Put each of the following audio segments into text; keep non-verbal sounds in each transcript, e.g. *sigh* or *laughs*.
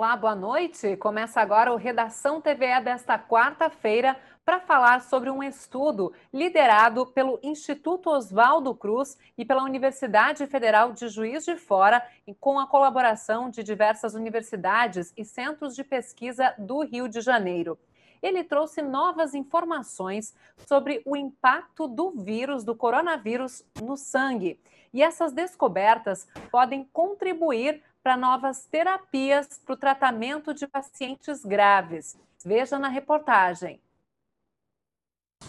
Olá, boa noite. Começa agora o Redação TVE desta quarta-feira para falar sobre um estudo liderado pelo Instituto Oswaldo Cruz e pela Universidade Federal de Juiz de Fora, com a colaboração de diversas universidades e centros de pesquisa do Rio de Janeiro ele trouxe novas informações sobre o impacto do vírus, do coronavírus, no sangue. E essas descobertas podem contribuir para novas terapias para o tratamento de pacientes graves. Veja na reportagem.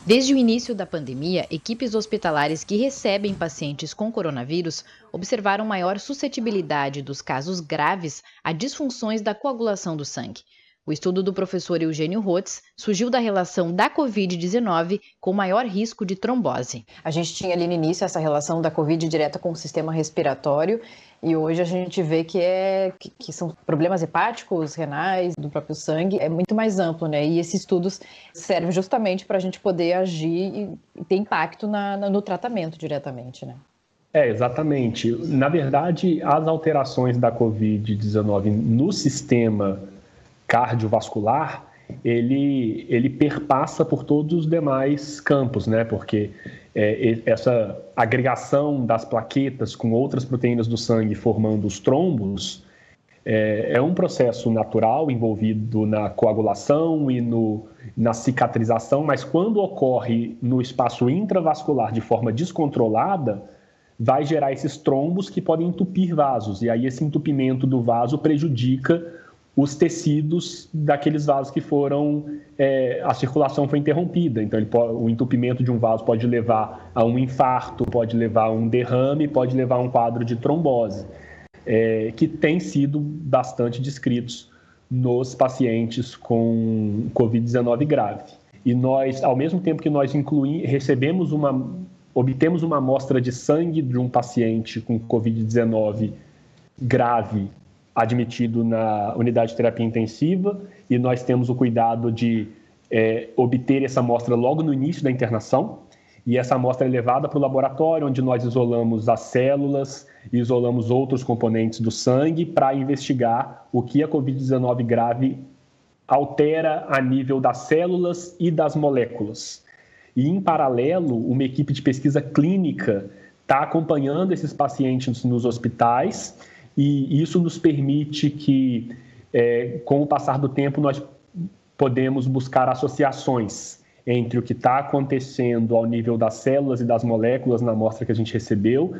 Desde o início da pandemia, equipes hospitalares que recebem pacientes com coronavírus observaram maior suscetibilidade dos casos graves a disfunções da coagulação do sangue. O estudo do professor Eugênio Rotz surgiu da relação da Covid-19 com maior risco de trombose. A gente tinha ali no início essa relação da Covid direta com o sistema respiratório e hoje a gente vê que, é, que, que são problemas hepáticos, renais, do próprio sangue, é muito mais amplo, né? E esses estudos servem justamente para a gente poder agir e, ter impacto na, no tratamento diretamente, né? É, exatamente. Na verdade, as alterações da Covid-19 no sistema cardiovascular, ele, ele perpassa por todos os demais campos, né? Porque é, essa agregação das plaquetas com outras proteínas do sangue formando os trombos é, é um processo natural envolvido na coagulação e no, na cicatrização, mas quando ocorre no espaço intravascular de forma descontrolada, vai gerar esses trombos que podem entupir vasos, e aí esse entupimento do vaso prejudica os tecidos daqueles vasos que foram é, a circulação foi interrompida. Então, pode, o entupimento de um vaso pode levar a um infarto, pode levar a um derrame, pode levar a um quadro de trombose, é, que tem sido bastante descritos nos pacientes com COVID-19 grave. E nós, ao mesmo tempo que nós incluí, recebemos uma, obtemos uma amostra de sangue de um paciente com COVID-19 grave admitido na unidade de terapia intensiva e nós temos o cuidado de é, obter essa amostra logo no início da internação e essa amostra é levada para o laboratório onde nós isolamos as células e isolamos outros componentes do sangue para investigar o que a COVID-19 grave altera a nível das células e das moléculas. E em paralelo, uma equipe de pesquisa clínica está acompanhando esses pacientes nos hospitais e isso nos permite que, é, com o passar do tempo, nós podemos buscar associações entre o que está acontecendo ao nível das células e das moléculas na amostra que a gente recebeu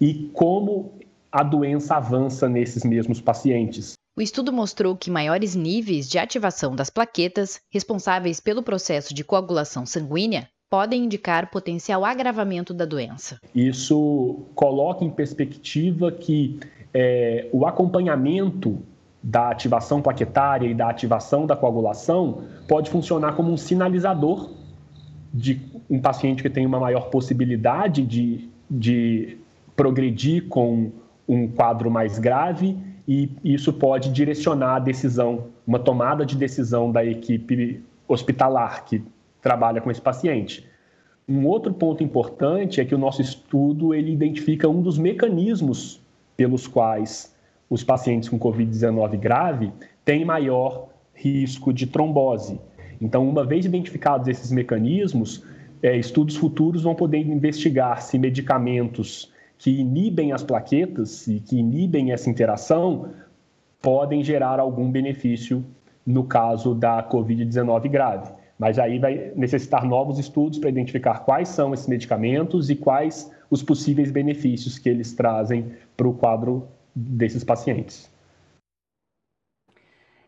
e como a doença avança nesses mesmos pacientes. O estudo mostrou que maiores níveis de ativação das plaquetas, responsáveis pelo processo de coagulação sanguínea, podem indicar potencial agravamento da doença. Isso coloca em perspectiva que é, o acompanhamento da ativação plaquetária e da ativação da coagulação pode funcionar como um sinalizador de um paciente que tem uma maior possibilidade de, de progredir com um quadro mais grave e isso pode direcionar a decisão, uma tomada de decisão da equipe hospitalar que trabalha com esse paciente. Um outro ponto importante é que o nosso estudo ele identifica um dos mecanismos pelos quais os pacientes com Covid-19 grave têm maior risco de trombose. Então, uma vez identificados esses mecanismos, é, estudos futuros vão poder investigar se medicamentos que inibem as plaquetas e que inibem essa interação podem gerar algum benefício no caso da Covid-19 grave. Mas aí vai necessitar novos estudos para identificar quais são esses medicamentos e quais os possíveis benefícios que eles trazem para o quadro desses pacientes.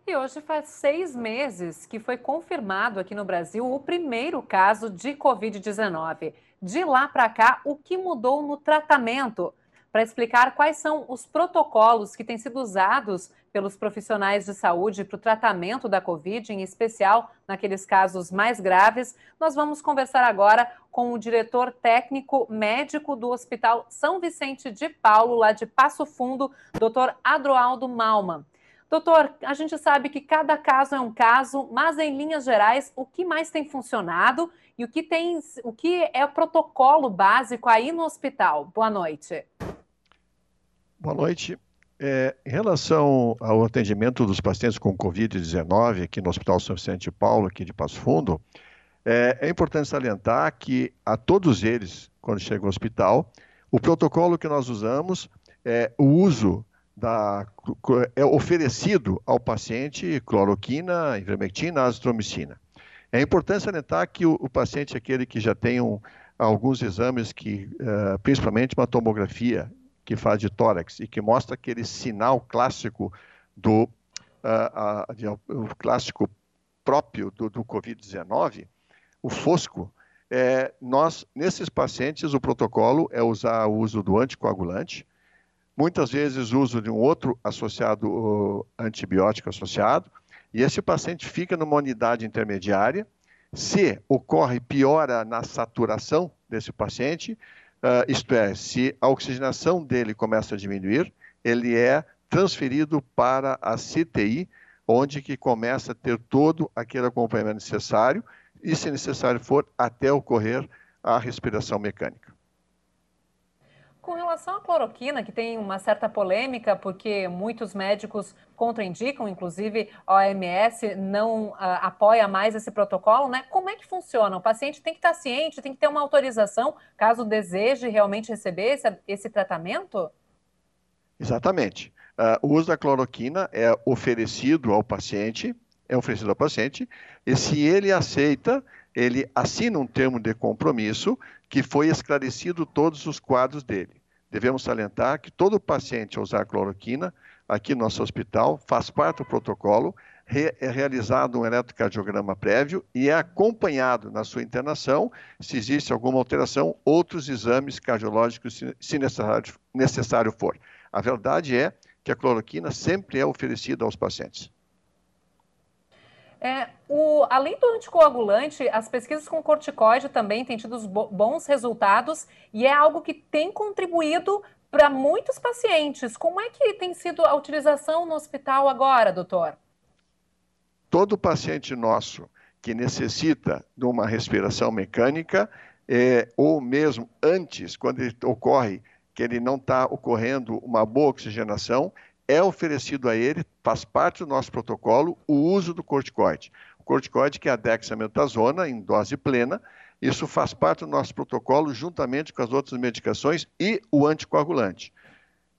E hoje faz seis meses que foi confirmado aqui no Brasil o primeiro caso de Covid-19. De lá para cá, o que mudou no tratamento? Para explicar quais são os protocolos que têm sido usados pelos profissionais de saúde para o tratamento da Covid, em especial naqueles casos mais graves. Nós vamos conversar agora com o diretor técnico médico do Hospital São Vicente de Paulo, lá de Passo Fundo, doutor Adroaldo Malman. Doutor, a gente sabe que cada caso é um caso, mas em linhas gerais, o que mais tem funcionado e o que tem, o que é o protocolo básico aí no hospital? Boa noite. Boa noite. É, em relação ao atendimento dos pacientes com Covid-19 aqui no Hospital São Vicente de Paulo, aqui de Passo Fundo, é, é, importante salientar que a todos eles, quando chegam ao hospital, o protocolo que nós usamos é o uso da, é oferecido ao paciente cloroquina, ivermectina, azitromicina. É importante salientar que o, o paciente, é aquele que já tem um, alguns exames que, uh, principalmente uma tomografia que faz de tórax e que mostra aquele sinal clássico do uh, uh, de, ah, o clássico próprio do, do COVID-19, o fosco, é, nós nesses pacientes o protocolo é usar o uso do anticoagulante, muitas vezes uso de um outro associado uh, antibiótico associado, e esse paciente fica numa unidade intermediária. Se ocorre piora na saturação desse paciente, Uh, isto é, se a oxigenação dele começa a diminuir, ele é transferido para a CTI, onde que começa a ter todo aquele acompanhamento necessário e, se necessário for, até ocorrer a respiração mecânica. Com relação à cloroquina, que tem uma certa polêmica, porque muitos médicos contraindicam, inclusive a OMS não uh, apoia mais esse protocolo, né? Como é que funciona? O paciente tem que estar ciente, tem que ter uma autorização, caso deseje realmente receber esse, esse tratamento? Exatamente. Uh, o uso da cloroquina é oferecido ao paciente, é oferecido ao paciente, e se ele aceita, ele assina um termo de compromisso que foi esclarecido todos os quadros dele. Devemos salientar que todo paciente a usar cloroquina aqui no nosso hospital faz parte do protocolo, é realizado um eletrocardiograma prévio e é acompanhado na sua internação, se existe alguma alteração, outros exames cardiológicos, se necessário, necessário for. A verdade é que a cloroquina sempre é oferecida aos pacientes. É, o, além do anticoagulante, as pesquisas com corticoide também têm tido bons resultados e é algo que tem contribuído para muitos pacientes. Como é que tem sido a utilização no hospital agora, doutor? Todo paciente nosso que necessita de uma respiração mecânica, é, ou mesmo antes, quando ocorre que ele não está ocorrendo uma boa oxigenação, é oferecido a ele, faz parte do nosso protocolo, o uso do corticoide. O corticoide que é a dexametasona em dose plena, isso faz parte do nosso protocolo juntamente com as outras medicações e o anticoagulante.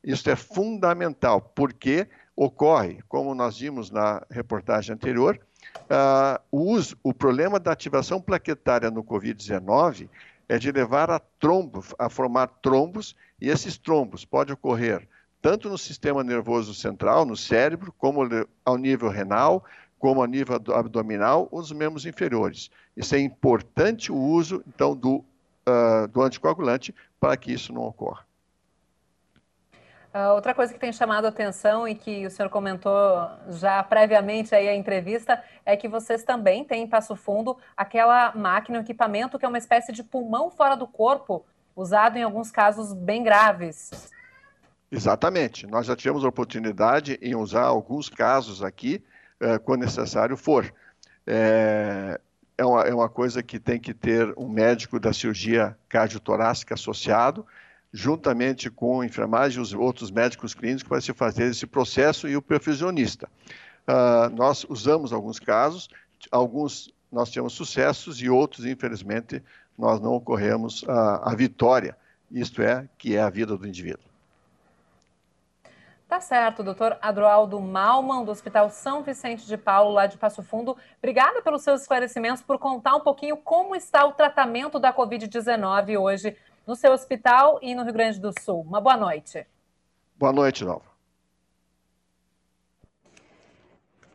Isso é fundamental, porque ocorre, como nós vimos na reportagem anterior, uh, o, uso, o problema da ativação plaquetária no Covid-19 é de levar a trombo, a formar trombos, e esses trombos podem ocorrer tanto no sistema nervoso central, no cérebro, como ao nível renal, como ao nível abdominal, os membros inferiores. Isso é importante o uso, então, do, uh, do anticoagulante para que isso não ocorra. Ah, outra coisa que tem chamado a atenção e que o senhor comentou já previamente aí a entrevista é que vocês também têm em Passo Fundo aquela máquina, um equipamento que é uma espécie de pulmão fora do corpo, usado em alguns casos bem graves. Exatamente. Nós já tivemos a oportunidade em usar alguns casos aqui, eh, quando necessário for. É, é, uma, é uma coisa que tem que ter um médico da cirurgia cardiotorácica associado, juntamente com a enfermagem e os outros médicos clínicos para se fazer esse processo e o perfusionista. Uh, nós usamos alguns casos, alguns nós tivemos sucessos e outros, infelizmente, nós não ocorremos a, a vitória, isto é, que é a vida do indivíduo. Tá certo, doutor Adroaldo Malman, do Hospital São Vicente de Paulo, lá de Passo Fundo. Obrigada pelos seus esclarecimentos, por contar um pouquinho como está o tratamento da Covid-19 hoje no seu hospital e no Rio Grande do Sul. Uma boa noite. Boa noite, Nova.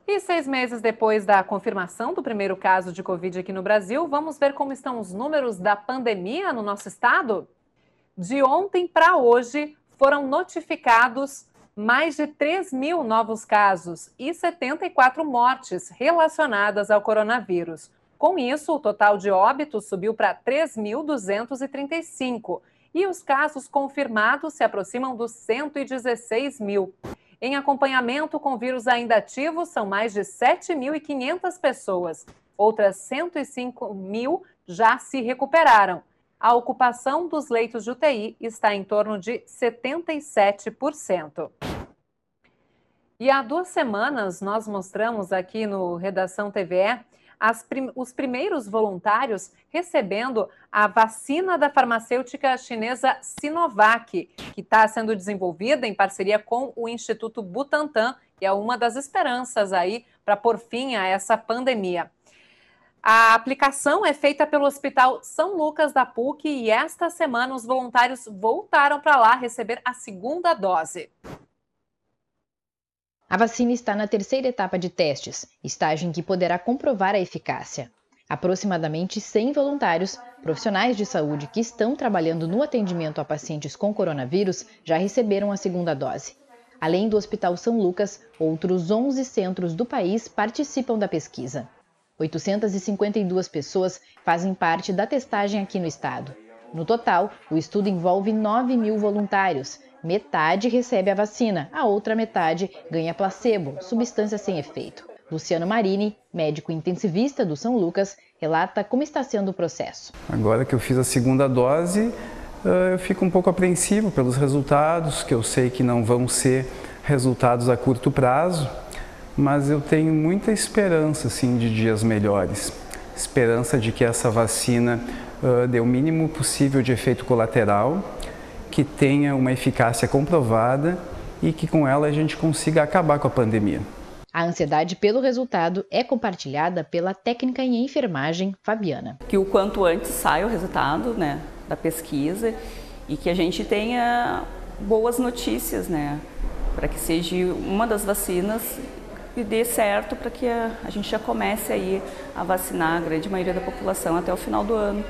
E seis meses depois da confirmação do primeiro caso de Covid aqui no Brasil, vamos ver como estão os números da pandemia no nosso estado? De ontem para hoje foram notificados mais de 3 mil novos casos e 74 mortes relacionadas ao coronavírus. Com isso, o total de óbitos subiu para 3.235 e os casos confirmados se aproximam dos 116 mil. Em acompanhamento com vírus ainda ativo, são mais de 7.500 pessoas. Outras 105 mil já se recuperaram a ocupação dos leitos de UTI está em torno de 77%. E há duas semanas nós mostramos aqui no Redação TVE prim os primeiros voluntários recebendo a vacina da farmacêutica chinesa Sinovac, que está sendo desenvolvida em parceria com o Instituto Butantan, que é uma das esperanças aí para pôr fim a essa pandemia. A aplicação é feita pelo Hospital São Lucas da PUC e esta semana os voluntários voltaram para lá receber a segunda dose. A vacina está na terceira etapa de testes, estágio em que poderá comprovar a eficácia. Aproximadamente 100 voluntários, profissionais de saúde que estão trabalhando no atendimento a pacientes com coronavírus, já receberam a segunda dose. Além do Hospital São Lucas, outros 11 centros do país participam da pesquisa. 852 pessoas fazem parte da testagem aqui no estado. No total, o estudo envolve 9 mil voluntários. Metade recebe a vacina, a outra metade ganha placebo, substância sem efeito. Luciano Marini, médico intensivista do São Lucas, relata como está sendo o processo. Agora que eu fiz a segunda dose, eh, eu fico um pouco apreensivo pelos resultados, que eu sei que não vão ser resultados a curto prazo mas eu tenho muita esperança assim de dias melhores. Esperança de que essa vacina uh, dê o mínimo possível de efeito colateral, que tenha uma eficácia comprovada e que com ela a gente consiga acabar com a pandemia. A ansiedade pelo resultado é compartilhada pela técnica em enfermagem Fabiana. Que o quanto antes saia o resultado né, da pesquisa e que a gente tenha boas notícias, né, para que seja uma das vacinas e dê certo para que a, a gente já comece aí a vacinar a grande maioria da população até o final do ano.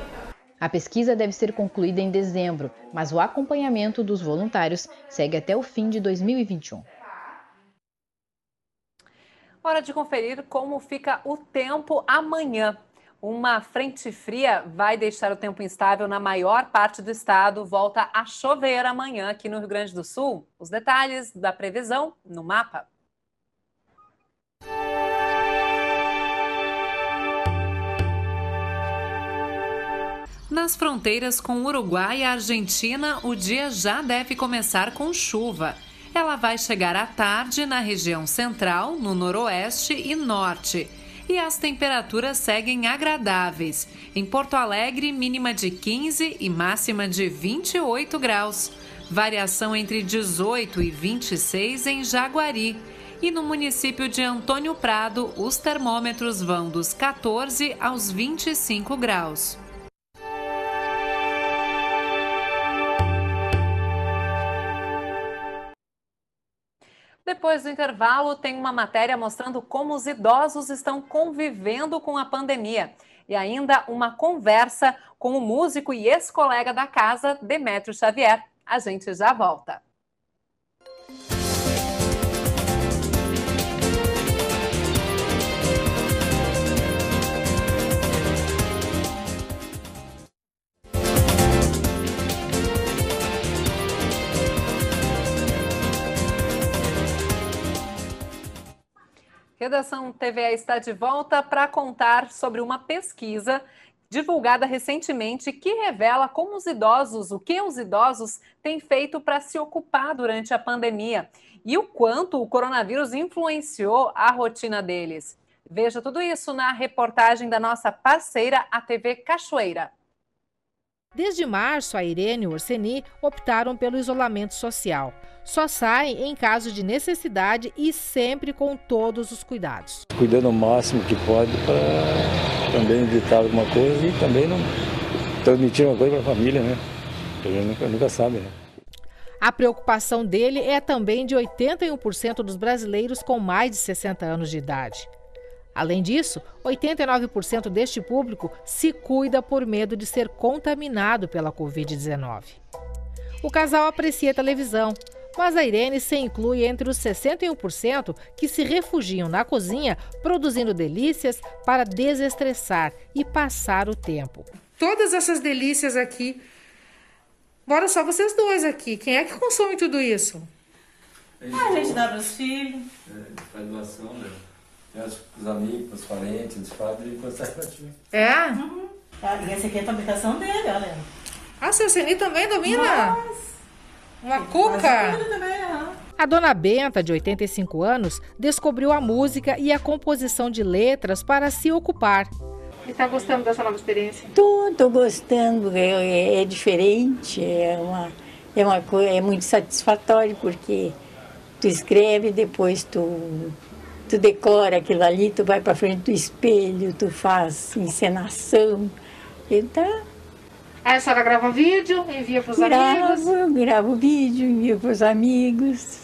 A pesquisa deve ser concluída em dezembro, mas o acompanhamento dos voluntários segue até o fim de 2021. Hora de conferir como fica o tempo amanhã. Uma frente fria vai deixar o tempo instável na maior parte do estado. Volta a chover amanhã aqui no Rio Grande do Sul. Os detalhes da previsão no mapa. Nas fronteiras com Uruguai e Argentina, o dia já deve começar com chuva. Ela vai chegar à tarde na região central, no noroeste e norte. E as temperaturas seguem agradáveis. Em Porto Alegre, mínima de 15 e máxima de 28 graus. Variação entre 18 e 26 em Jaguari. E no município de Antônio Prado, os termômetros vão dos 14 aos 25 graus. Depois do intervalo, tem uma matéria mostrando como os idosos estão convivendo com a pandemia. E ainda uma conversa com o músico e ex-colega da casa, Demétrio Xavier. A gente já volta. Redação TVA está de volta para contar sobre uma pesquisa divulgada recentemente que revela como os idosos, o que os idosos têm feito para se ocupar durante a pandemia e o quanto o coronavírus influenciou a rotina deles. Veja tudo isso na reportagem da nossa parceira, a TV Cachoeira. Desde março, a Irene e Orseni optaram pelo isolamento social. Só saem em caso de necessidade e sempre com todos os cuidados. Cuidando o máximo que pode para também evitar alguma coisa e também não transmitir uma coisa para a família, né? A gente nunca, nunca sabe, né? A preocupação dele é também de 81% dos brasileiros com mais de 60 anos de idade. Além disso, 89% deste público se cuida por medo de ser contaminado pela Covid-19. O casal aprecia a televisão, mas a Irene se inclui entre os 61% que se refugiam na cozinha produzindo delícias para desestressar e passar o tempo. Todas essas delícias aqui, bora só vocês dois aqui. Quem é que consome tudo isso? A gente, a gente dá para os filhos. É, faz doação, né? os amigos, os parentes, os padres encostaram É? Uhum. Ah, e essa aqui é a fabricação dele, olha. Ah, seu Ceni também domina? Nossa. Uma cuca? Também, A dona Benta, de 85 anos, descobriu a música e a composição de letras para se ocupar. E está gostando dessa nova experiência? Tudo gostando. É, é, é diferente, é uma, é uma é muito satisfatório porque tu escreve, depois tu tu decora aquilo ali, tu vai para frente do espelho, tu faz encenação. Então. Aí a senhora grava um vídeo, envia para os amigos? Gravo o vídeo, envio para os amigos.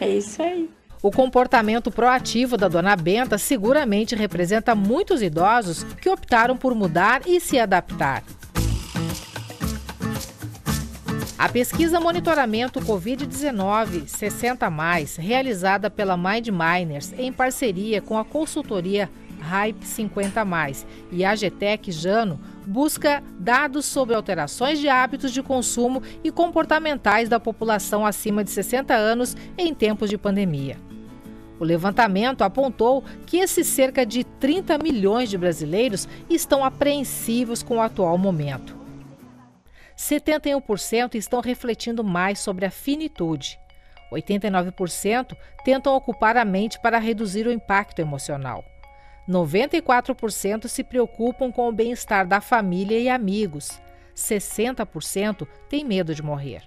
É isso aí. O comportamento proativo da dona Benta seguramente representa muitos idosos que optaram por mudar e se adaptar. A pesquisa Monitoramento Covid-19 60 realizada pela MindMiners em parceria com a consultoria Hype 50 e a GTEC Jano, busca dados sobre alterações de hábitos de consumo e comportamentais da população acima de 60 anos em tempos de pandemia. O levantamento apontou que esses cerca de 30 milhões de brasileiros estão apreensivos com o atual momento. 71% estão refletindo mais sobre a finitude. 89% tentam ocupar a mente para reduzir o impacto emocional. 94% se preocupam com o bem-estar da família e amigos. 60% têm medo de morrer.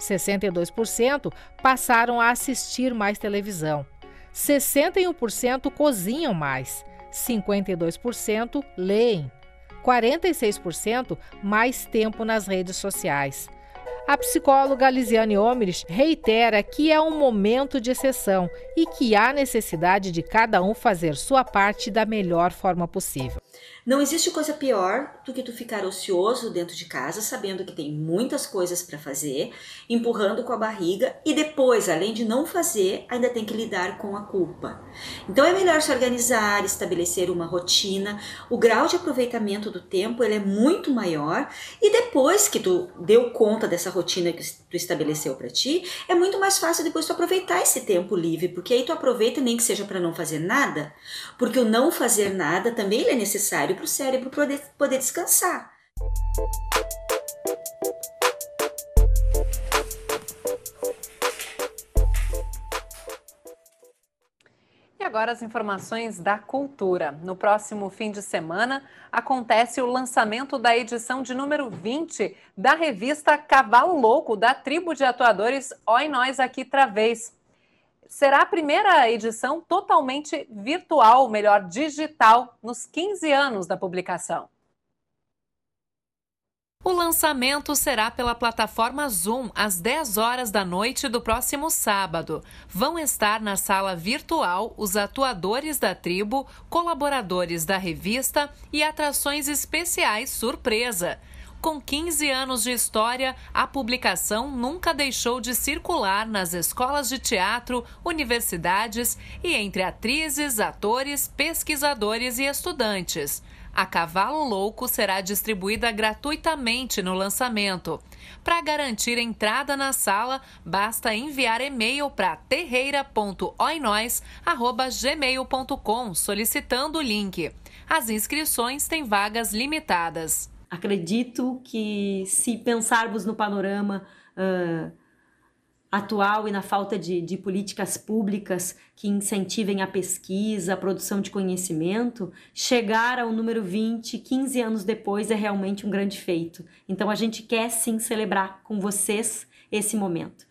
62% passaram a assistir mais televisão. 61% cozinham mais. 52% leem. 46% mais tempo nas redes sociais. A psicóloga Lisiane Omeris reitera que é um momento de exceção e que há necessidade de cada um fazer sua parte da melhor forma possível. Não existe coisa pior do que tu ficar ocioso dentro de casa, sabendo que tem muitas coisas para fazer, empurrando com a barriga e depois, além de não fazer, ainda tem que lidar com a culpa. Então é melhor se organizar, estabelecer uma rotina. O grau de aproveitamento do tempo ele é muito maior e depois que tu deu conta dessa rotina que tu estabeleceu para ti, é muito mais fácil depois tu aproveitar esse tempo livre, porque aí tu aproveita nem que seja para não fazer nada, porque o não fazer nada também é necessário necessário para o cérebro poder, poder descansar. agora as informações da cultura. No próximo fim de semana acontece o lançamento da edição de número 20 da revista Cavalo Louco da tribo de atuadores Oi Nós Aqui Travês será a primeira edição totalmente virtual, melhor, digital, nos 15 anos da publicação. O lançamento será pela plataforma Zoom às 10 horas da noite do próximo sábado. Vão estar na sala virtual os atuadores da tribo, colaboradores da revista e atrações especiais surpresa com 15 anos de história, a publicação nunca deixou de circular nas escolas de teatro, universidades e entre atrizes, atores, pesquisadores e estudantes. A Cavalo Louco será distribuída gratuitamente no lançamento. Para garantir entrada na sala, basta enviar e-mail para terreira.oinois.gmail.com solicitando o link. As inscrições têm vagas limitadas. Acredito que se pensarmos no panorama uh, atual e na falta de, de, políticas públicas que incentivem a pesquisa, a produção de conhecimento, chegar ao número 20, 15 anos depois, é realmente um grande feito. Então a gente quer sim celebrar com vocês esse momento.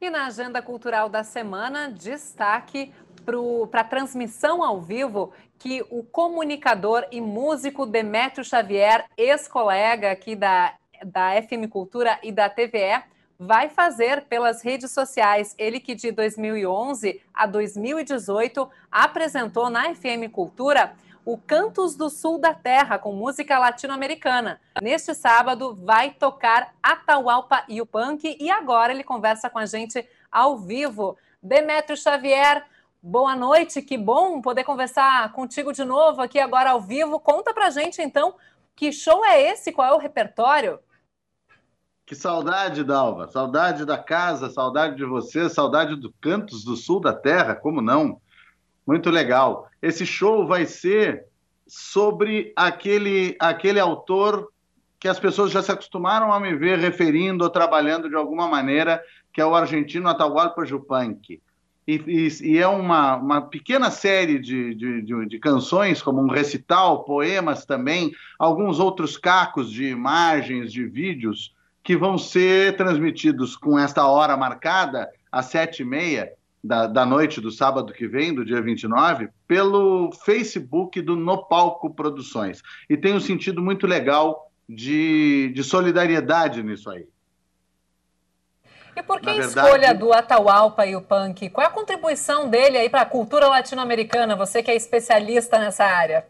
E na agenda cultural da semana, destaque para a transmissão ao vivo que o comunicador e músico Demétrio Xavier, ex-colega aqui da, da FM Cultura e da TVE, vai fazer pelas redes sociais. Ele que de 2011 a 2018 apresentou na FM Cultura o Cantos do Sul da Terra com música latino-americana. Neste sábado vai tocar Atahualpa e o Punk e agora ele conversa com a gente ao vivo. Demetrio Xavier, Boa noite, que bom poder conversar contigo de novo aqui agora ao vivo. Conta pra gente então, que show é esse? Qual é o repertório? Que saudade, Dalva, saudade da casa, saudade de você, saudade dos Cantos do Sul da Terra, como não? Muito legal. Esse show vai ser sobre aquele, aquele autor que as pessoas já se acostumaram a me ver referindo ou trabalhando de alguma maneira, que é o argentino Atahualpa Yupanqui e, e, e, é uma, uma pequena série de, de, de, de, canções, como um recital, poemas também, alguns outros cacos de imagens, de vídeos, que vão ser transmitidos com esta hora marcada, às sete e meia da, da noite do sábado que vem, do dia 29, pelo Facebook do No Palco Produções. E tem um sentido muito legal de, de solidariedade nisso aí. E por que a verdade... escolha do Atahualpa e o punk? Qual é a contribuição dele aí para a cultura latino-americana? Você que é especialista nessa área.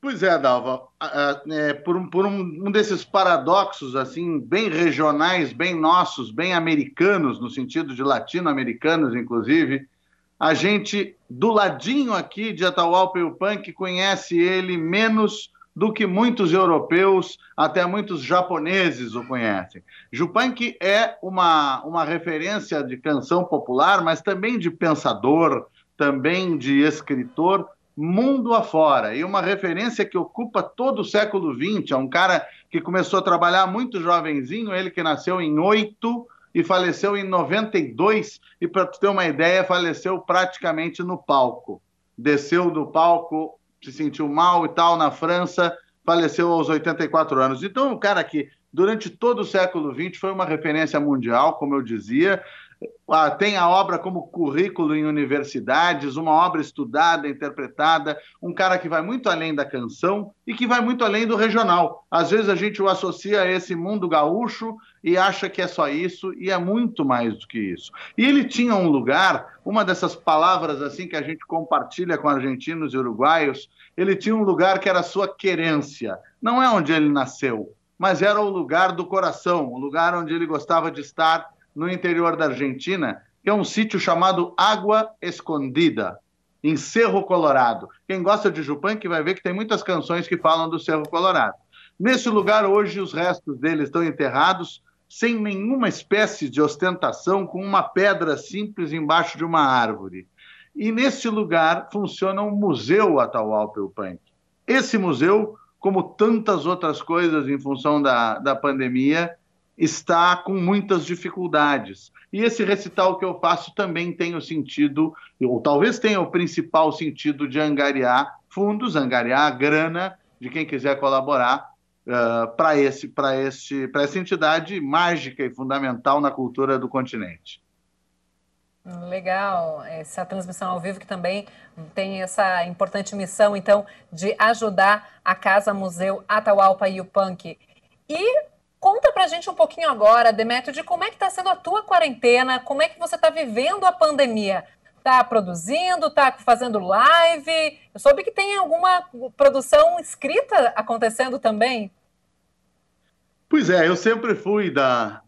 Pois é, Dalva. Ah, ah, é, por, um, por um, um, desses paradoxos assim, bem regionais, bem nossos, bem americanos, no sentido de latino-americanos, inclusive, a gente, do ladinho aqui de Atahualpa e o Punk, conhece ele menos do que muitos europeus, até muitos japoneses o conhecem. Jupanqui é uma, uma referência de canção popular, mas também de pensador, também de escritor, mundo afora. E uma referência que ocupa todo o século XX. É um cara que começou a trabalhar muito jovenzinho, ele que nasceu em 8 e faleceu em 92. E para ter uma ideia, faleceu praticamente no palco. Desceu do palco se sentiu mal e tal na França, faleceu aos 84 anos. Então, um cara que durante todo o século XX foi uma referência mundial, como eu dizia, ah, tem a obra como currículo em universidades, uma obra estudada, interpretada, um cara que vai muito além da canção e que vai muito além do regional. Às vezes a gente o associa a esse mundo gaúcho e acha que é só isso, e é muito mais do que isso. E ele tinha um lugar, uma dessas palavras assim que a gente compartilha com argentinos e uruguaios, ele tinha um lugar que era sua querência. Não é onde ele nasceu, mas era o lugar do coração, o lugar onde ele gostava de estar no interior da Argentina, que é um sítio chamado Água Escondida, em Cerro Colorado. Quem gosta de Jupanque vai ver que tem muitas canções que falam do Cerro Colorado. Nesse lugar, hoje, os restos dele estão enterrados sem nenhuma espécie de ostentação, com uma pedra simples embaixo de uma árvore. E nesse lugar funciona um museu atahualpa Punk. Esse museu, como tantas outras coisas em função da, da pandemia, está com muitas dificuldades. E esse recital que eu faço também tem o sentido, ou talvez tenha o principal sentido de angariar fundos, angariar grana de quem quiser colaborar uh, eh, para esse, para esse, para essa entidade mágica e fundamental na cultura do continente. Legal, essa transmissão ao vivo que também tem essa importante missão, então, de ajudar a Casa Museu Atahualpa Punk. E Conta pra gente um pouquinho agora, Demetrio, de como é que está sendo a tua quarentena, como é que você está vivendo a pandemia. Tá produzindo, tá fazendo live. Eu soube que tem alguma produção escrita acontecendo também. Pois é, eu sempre fui da,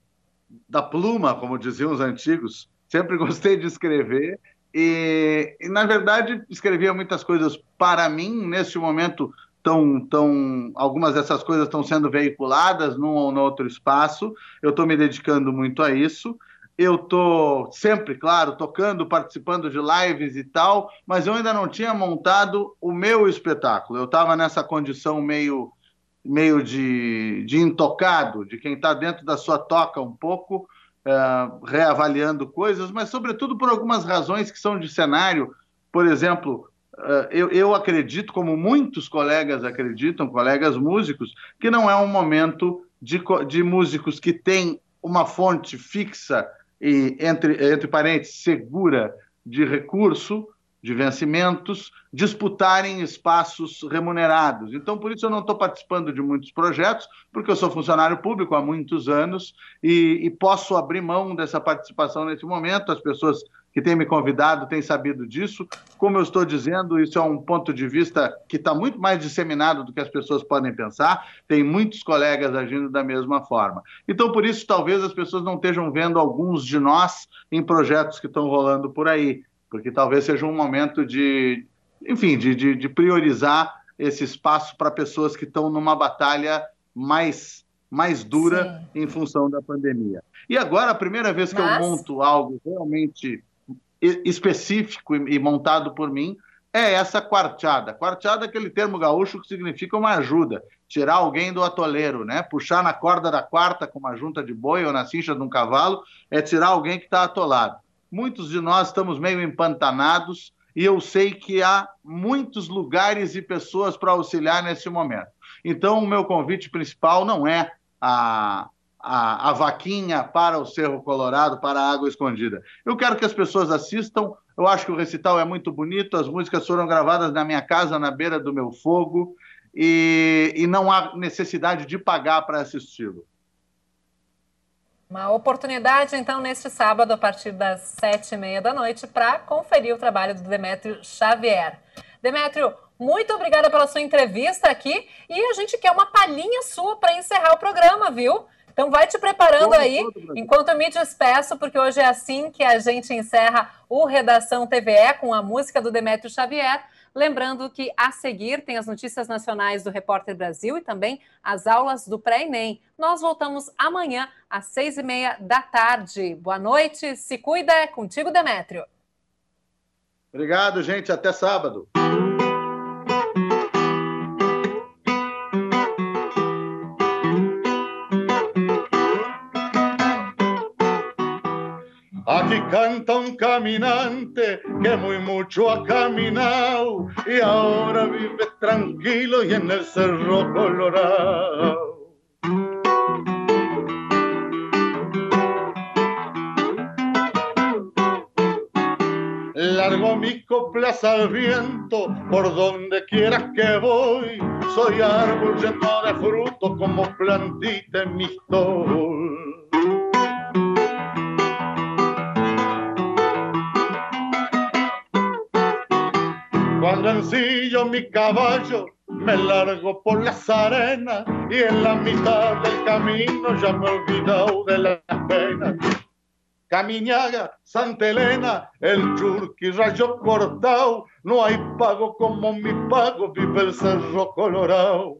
da pluma, como diziam os antigos, sempre *laughs* gostei de escrever e, e, na verdade escrevia muitas coisas para mim neste momento tão, tão, algumas dessas coisas estão sendo veiculadas num ou no outro espaço. Eu estou me dedicando muito a isso. Eu estou sempre, claro, tocando, participando de lives e tal, mas eu ainda não tinha montado o meu espetáculo. Eu estava nessa condição meio, meio de, de intocado, de quem está dentro da sua toca um pouco, uh, reavaliando coisas, mas sobretudo por algumas razões que são de cenário. Por exemplo, ah, eu, eu acredito, como muitos colegas acreditam, colegas músicos, que não é um momento de, de músicos que têm uma fonte fixa e, entre, entre parênteses, segura de recurso, de vencimentos, disputarem espaços remunerados. Então, por isso, eu não estou participando de muitos projetos, porque eu sou funcionário público há muitos anos e, e posso abrir mão dessa participação nesse momento. As pessoas que tem me convidado tem sabido disso. Como eu estou dizendo, isso é um ponto de vista que está muito mais disseminado do que as pessoas podem pensar. Tem muitos colegas agindo da mesma forma. Então, por isso, talvez as pessoas não estejam vendo alguns de nós em projetos que estão rolando por aí, porque talvez seja um momento de, enfim, de, de, de priorizar esse espaço para pessoas que estão numa batalha mais mais dura Sim. em função da pandemia. E agora, a primeira vez que Mas... eu monto algo realmente específico e, montado por mim é essa quarteada. Quarteada é aquele termo gaúcho que significa uma ajuda, tirar alguém do atoleiro, né? Puxar na corda da quarta com uma junta de boi ou na cincha de um cavalo é tirar alguém que está atolado. Muitos de nós estamos meio empantanados e eu sei que há muitos lugares e pessoas para auxiliar nesse momento. Então, o meu convite principal não é a, a, a vaquinha para o Cerro Colorado, para a Água Escondida. Eu quero que as pessoas assistam. Eu acho que o recital é muito bonito. As músicas foram gravadas na minha casa, na beira do meu fogo. E, e não há necessidade de pagar para assisti-lo. Uma oportunidade, então, neste sábado, a partir das sete e meia da noite, para conferir o trabalho do Demétrio Xavier. Demétrio, muito obrigada pela sua entrevista aqui e a gente quer uma palhinha sua para encerrar o programa, viu? Então vai te preparando todo, aí, todo, enquanto eu me despeço, porque hoje é assim que a gente encerra o Redação TVE com a música do Demétrio Xavier. Lembrando que a seguir tem as notícias nacionais do Repórter Brasil e também as aulas do pré-ENEM. Nós voltamos amanhã às seis e meia da tarde. Boa noite, se cuida. É contigo, Demétrio. Obrigado, gente. Até sábado. y canta un caminante que muy mucho ha caminado y ahora vive tranquilo y en el cerro colorado. Largo mi coplas al viento por donde quieras que voy. Soy árbol lleno de frutos como plantita en mi sencillo mi caballo, me largo por las arenas y en la mitad del camino ya me he olvidado de la pena. Camiñaga, Santa Elena, el churqui rayo cortado, no hay pago como mi pago, vive el cerro colorado.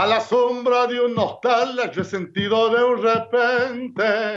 A la sombra de un hostal, yo he sentido de un repente